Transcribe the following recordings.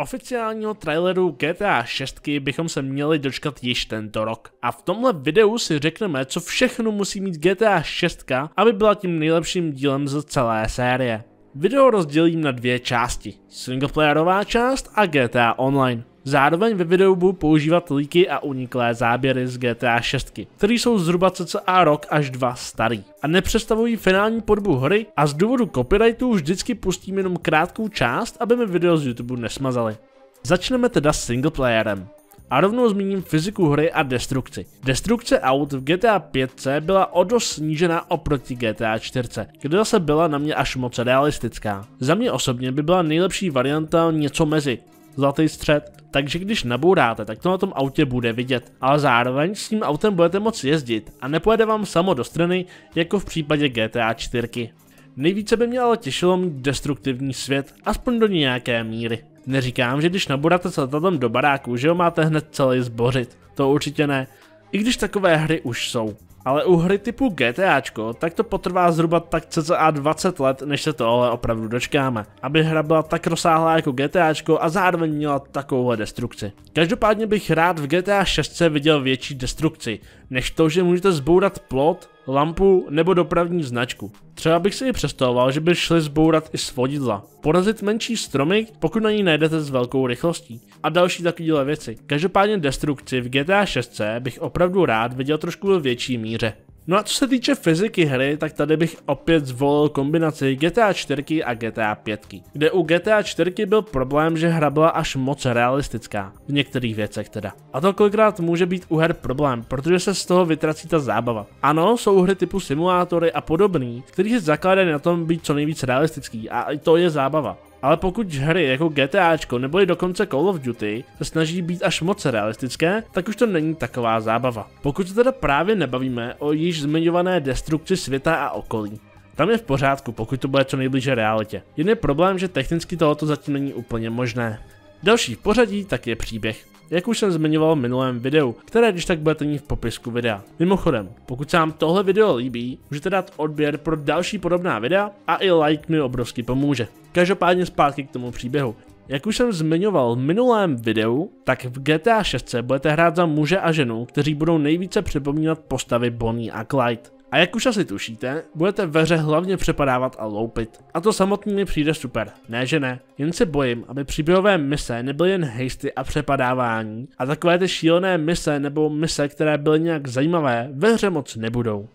Oficiálního traileru GTA 6 bychom se měli dočkat již tento rok. A v tomhle videu si řekneme, co všechno musí mít GTA 6, aby byla tím nejlepším dílem z celé série. Video rozdělím na dvě části. Singleplayerová část a GTA Online. Zároveň ve videu budu používat líky a uniklé záběry z GTA 6, které jsou zhruba cca rok až dva starý a nepředstavují finální podobu hry a z důvodu copyrightu vždycky pustím jenom krátkou část, aby mi video z YouTube nesmazali. Začneme teda s singleplayerem. A rovnou zmíním fyziku hry a destrukci. Destrukce aut v GTA 5 c byla o dost snížená oproti GTA 4, kde zase byla na mě až moc realistická. Za mě osobně by byla nejlepší varianta něco mezi. Zlatý střed, takže když nabouráte, tak to na tom autě bude vidět, ale zároveň s tím autem budete moci jezdit a nepojede vám samo do strany, jako v případě GTA 4. Nejvíce by mě ale těšilo mít destruktivní svět, aspoň do nějaké míry. Neříkám, že když nabouráte se tam do baráku, že ho máte hned celý zbořit, to určitě ne, i když takové hry už jsou ale u hry typu GTAčko, tak to potrvá zhruba tak cca 20 let, než se ale opravdu dočkáme. Aby hra byla tak rozsáhlá jako GTAčko a zároveň měla takovouhle destrukci. Každopádně bych rád v GTA 6 viděl větší destrukci, než to, že můžete zbourat plot, lampu nebo dopravní značku. Třeba bych si i představoval, že by šli zbourat i svodidla, porazit menší stromy, pokud na ní najdete s velkou rychlostí a další takovéhle věci. Každopádně destrukci v GTA 6 bych opravdu rád viděl trošku ve větší míře. No a co se týče fyziky hry, tak tady bych opět zvolil kombinaci GTA 4 a GTA 5, kde u GTA 4 byl problém, že hra byla až moc realistická, v některých věcech teda. A to kolikrát může být u her problém, protože se z toho vytrací ta zábava. Ano, jsou hry typu simulátory a podobný, které se zakládají na tom být co nejvíc realistický a to je zábava. Ale pokud hry jako GTAčko nebo i dokonce Call of Duty se snaží být až moc realistické, tak už to není taková zábava. Pokud se teda právě nebavíme o již zmiňované destrukci světa a okolí. Tam je v pořádku, pokud to bude co nejblíže realitě. Jen je problém, že technicky tohoto zatím není úplně možné. Další v pořadí tak je příběh jak už jsem zmiňoval v minulém videu, které když tak budete mít v popisku videa. Mimochodem, pokud se vám tohle video líbí, můžete dát odběr pro další podobná videa a i like mi obrovsky pomůže. Každopádně zpátky k tomu příběhu. Jak už jsem zmiňoval v minulém videu, tak v GTA 6 budete hrát za muže a ženu, kteří budou nejvíce připomínat postavy Bonnie a Clyde. A jak už asi tušíte, budete ve hře hlavně přepadávat a loupit. A to samotný mi přijde super, ne že ne. Jen se bojím, aby příběhové mise nebyly jen hejsty a přepadávání a takové ty šílené mise nebo mise, které byly nějak zajímavé, ve hře moc nebudou.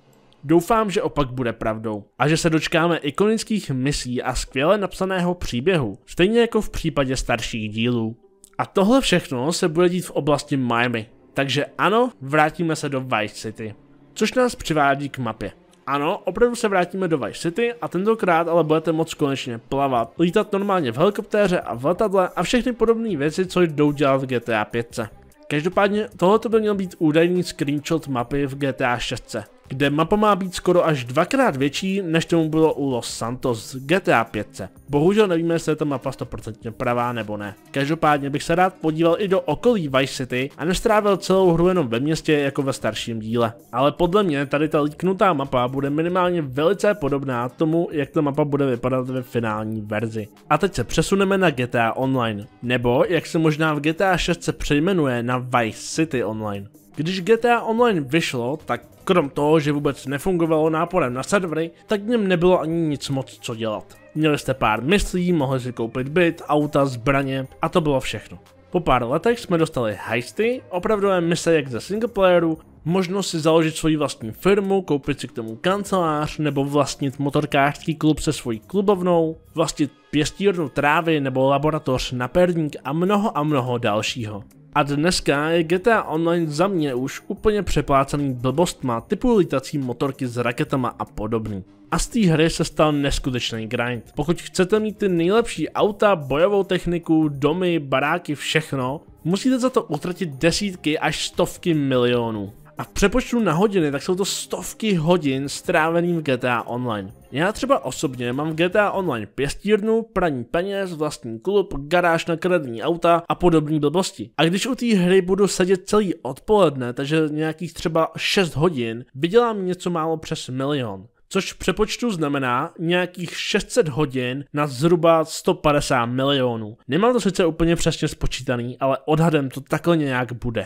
Doufám, že opak bude pravdou a že se dočkáme ikonických misí a skvěle napsaného příběhu, stejně jako v případě starších dílů. A tohle všechno se bude dít v oblasti Miami, takže ano, vrátíme se do Vice City. Což nás přivádí k mapě. Ano, opravdu se vrátíme do Vice City a tentokrát ale budete moc konečně plavat, lítat normálně v helikoptéře a v letadle a všechny podobné věci, co jdou dělat v GTA 5. Každopádně tohoto by měl být údajný screenshot mapy v GTA 6 kde mapa má být skoro až dvakrát větší, než tomu bylo u Los Santos GTA 5. Bohužel nevíme, jestli je ta mapa 100% pravá nebo ne. Každopádně bych se rád podíval i do okolí Vice City a nestrávil celou hru jenom ve městě jako ve starším díle. Ale podle mě tady ta líknutá mapa bude minimálně velice podobná tomu, jak ta mapa bude vypadat ve finální verzi. A teď se přesuneme na GTA Online, nebo jak se možná v GTA 6 se přejmenuje na Vice City Online. Když GTA Online vyšlo, tak krom toho, že vůbec nefungovalo náporem na servery, tak v něm nebylo ani nic moc co dělat. Měli jste pár myslí, mohli si koupit byt, auta, zbraně a to bylo všechno. Po pár letech jsme dostali heisty, opravdové mise jak ze singleplayeru, možnost si založit svoji vlastní firmu, koupit si k tomu kancelář nebo vlastnit motorkářský klub se svojí klubovnou, vlastnit pěstírnu trávy nebo laboratoř na perník a mnoho a mnoho dalšího. A dneska je GTA Online za mě už úplně přeplácený blbostma typu lítací motorky s raketama a podobný. A z té hry se stal neskutečný grind. Pokud chcete mít ty nejlepší auta, bojovou techniku, domy, baráky, všechno, Musíte za to utratit desítky až stovky milionů. A v přepočtu na hodiny, tak jsou to stovky hodin stráveným v GTA Online. Já třeba osobně mám v GTA Online pěstírnu, praní peněz, vlastní klub, garáž na kradní auta a podobné blbosti. A když u té hry budu sedět celý odpoledne, takže nějakých třeba 6 hodin, vydělám něco málo přes milion což v přepočtu znamená nějakých 600 hodin na zhruba 150 milionů. Nemám to sice úplně přesně spočítaný, ale odhadem to takhle nějak bude.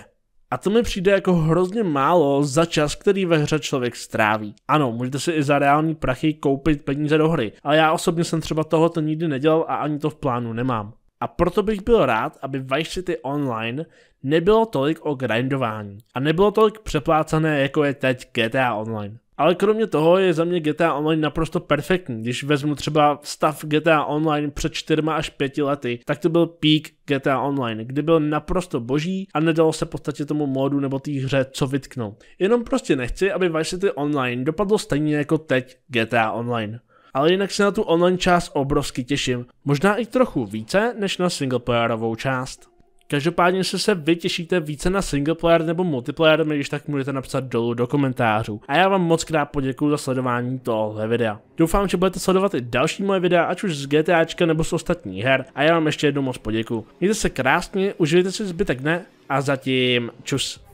A to mi přijde jako hrozně málo za čas, který ve hře člověk stráví. Ano, můžete si i za reální prachy koupit peníze do hry, ale já osobně jsem třeba tohoto nikdy nedělal a ani to v plánu nemám. A proto bych byl rád, aby Vice City Online nebylo tolik o grindování a nebylo tolik přeplácané, jako je teď GTA Online. Ale kromě toho je za mě GTA Online naprosto perfektní. Když vezmu třeba stav GTA Online před 4 až 5 lety, tak to byl pík GTA Online, kdy byl naprosto boží a nedalo se v podstatě tomu módu nebo té hře co vytknout. Jenom prostě nechci, aby Vice City Online dopadlo stejně jako teď GTA Online. Ale jinak se na tu online část obrovsky těším, možná i trochu více než na singleplayerovou část. Každopádně, jestli se vy těšíte více na singleplayer nebo multiplayer, mi když tak můžete napsat dolů do komentářů. A já vám moc krát poděkuji za sledování tohle videa. Doufám, že budete sledovat i další moje videa, ať už z GTAčka nebo z ostatních her. A já vám ještě jednou moc poděkuji. Mějte se krásně, užijte si zbytek dne a zatím čus.